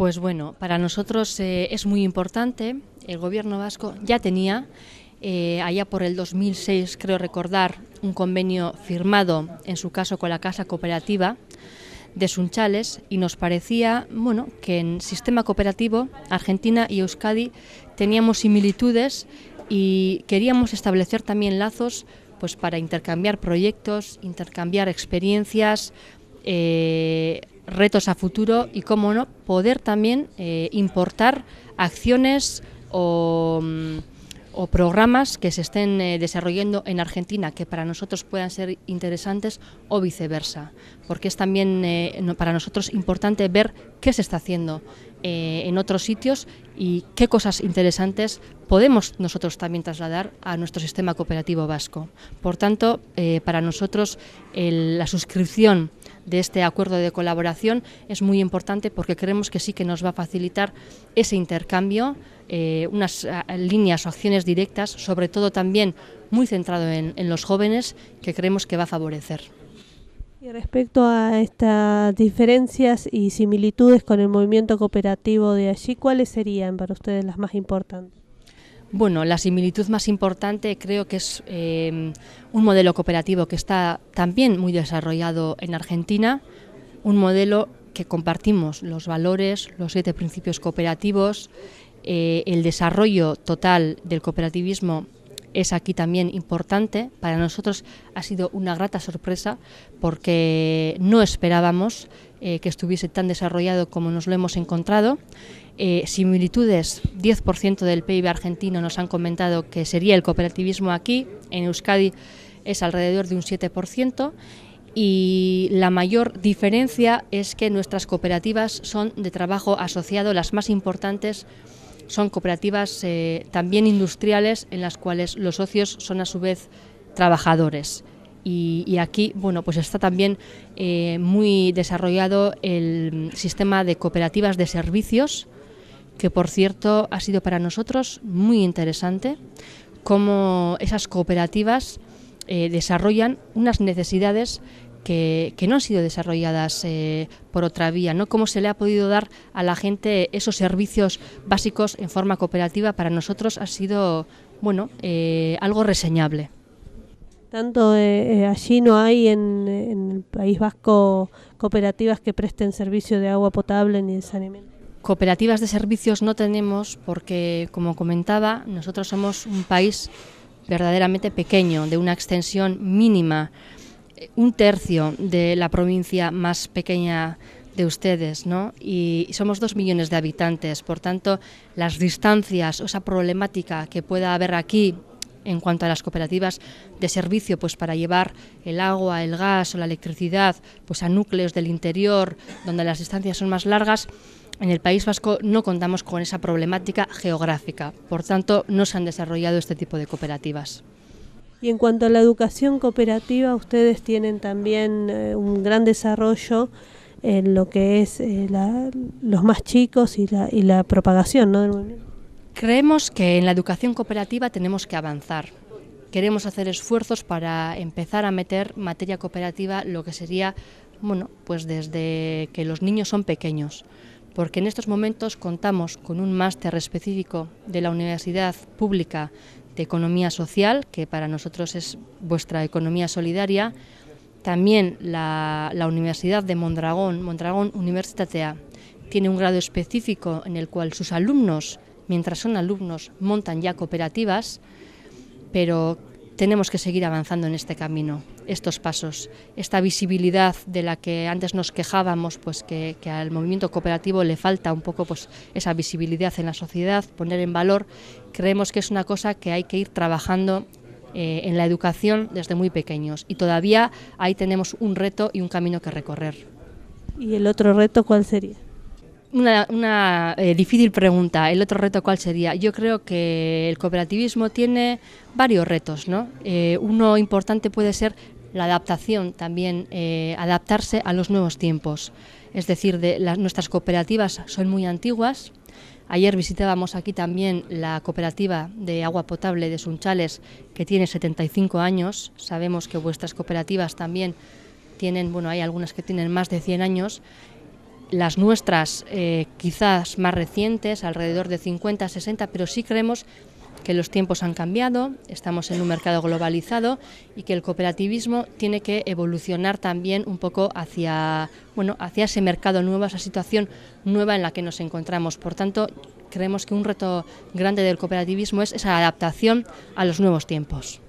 Pues bueno, para nosotros eh, es muy importante. El gobierno vasco ya tenía, eh, allá por el 2006, creo recordar, un convenio firmado, en su caso con la Casa Cooperativa de Sunchales, y nos parecía bueno, que en sistema cooperativo Argentina y Euskadi teníamos similitudes y queríamos establecer también lazos pues, para intercambiar proyectos, intercambiar experiencias, eh, retos a futuro y, cómo no, poder también eh, importar acciones mm, o, programas que se estén eh, desarrollando en Argentina que para nosotros puedan ser interesantes o viceversa, porque es también eh, para nosotros importante ver qué se está haciendo en otros sitios y qué cosas interesantes podemos nosotros también trasladar a nuestro sistema cooperativo vasco. Por tanto, para nosotros la suscripción de este acuerdo de colaboración es muy importante porque creemos que sí que nos va a facilitar ese intercambio, eh, unas líneas o acciones directas, sobre todo también muy centrado en los jóvenes, que creemos que va a favorecer. Y respecto a estas diferencias y similitudes con el movimiento cooperativo de allí, ¿cuáles serían para ustedes las más importantes? Bueno, la similitud más importante creo que es eh, un modelo cooperativo que está también muy desarrollado en Argentina, un modelo que compartimos los valores, los siete principios cooperativos, eh, el desarrollo total del cooperativismo es aquí también importante. Para nosotros ha sido una grata sorpresa porque no esperábamos eh, que estuviese tan desarrollado como nos lo hemos encontrado. Eh, similitudes, 10% del PIB argentino nos han comentado que sería el cooperativismo aquí, en Euskadi es alrededor de un 7% y la mayor diferencia es que nuestras cooperativas son de trabajo asociado, las más importantes son cooperativas eh, también industriales en las cuales los socios son a su vez trabajadores. Y, aquí bueno pues está también eh, muy desarrollado el mm, sistema de cooperativas de servicios que por cierto ha sido para nosotros muy interesante cómo esas cooperativas eh, desarrollan unas necesidades que, no han sido desarrolladas eh, por otra vía, ¿no? Cómo se le ha podido dar a la gente esos servicios básicos en forma cooperativa para nosotros ha sido, bueno, eh, algo reseñable. Tanto eh, allí no hay en, en, el País Vasco cooperativas que presten servicio de agua potable ni de saneamiento. Cooperativas de servicios no tenemos porque, como comentaba, nosotros somos un país verdaderamente pequeño, de una extensión mínima, un tercio de la provincia más pequeña de ustedes, ¿no? Y somos dos millones de habitantes, por tanto, las distancias o esa problemática que pueda haber aquí en cuanto a las cooperativas de servicio, pues para llevar el agua, el gas o la electricidad, pues a núcleos del interior, donde las distancias son más largas, en el País Vasco no contamos con esa problemática geográfica, por tanto no se han desarrollado este tipo de cooperativas. Y en cuanto a la educación cooperativa, ustedes tienen también eh, un gran desarrollo en lo que es eh, los más chicos y la, propagación ¿no? Creemos que en la educación cooperativa tenemos que avanzar. Queremos hacer esfuerzos para empezar a meter materia cooperativa, lo que sería, bueno, pues desde que los niños son pequeños porque en estos momentos contamos con un máster específico de la Universidad Pública de Economía Social, que para nosotros es vuestra economía solidaria, también la, Universidad de Mondragón, Mondragón Universitatea, tiene un grado específico en el cual sus alumnos, mientras son alumnos, montan ya cooperativas, pero tenemos que seguir avanzando en este camino, estos pasos, esta visibilidad de la que antes nos quejábamos, pues que, al movimiento cooperativo le falta un poco pues esa visibilidad en la sociedad, poner en valor, creemos que es una cosa que hay que ir trabajando eh, en la educación desde muy pequeños y todavía ahí tenemos un reto y un camino que recorrer. ¿Y el otro reto cuál sería? una, eh, difícil pregunta. El otro reto, ¿cuál sería? Yo creo que el cooperativismo tiene varios retos, ¿no? Eh, uno importante puede ser la adaptación, también eh, adaptarse a los nuevos tiempos. Es decir, las, nuestras cooperativas son muy antiguas. Ayer visitábamos aquí también la cooperativa de agua potable de Sunchales, que tiene 75 años. Sabemos que vuestras cooperativas también tienen, bueno, hay algunas que tienen más de 100 años las nuestras eh, quizás más recientes, alrededor de 50, 60, pero sí creemos que los tiempos han cambiado, estamos en un mercado globalizado y que el cooperativismo tiene que evolucionar también un poco hacia, bueno, hacia ese mercado nuevo, esa situación nueva en la que nos encontramos. Por tanto, creemos que un reto grande del cooperativismo es esa adaptación a los nuevos tiempos.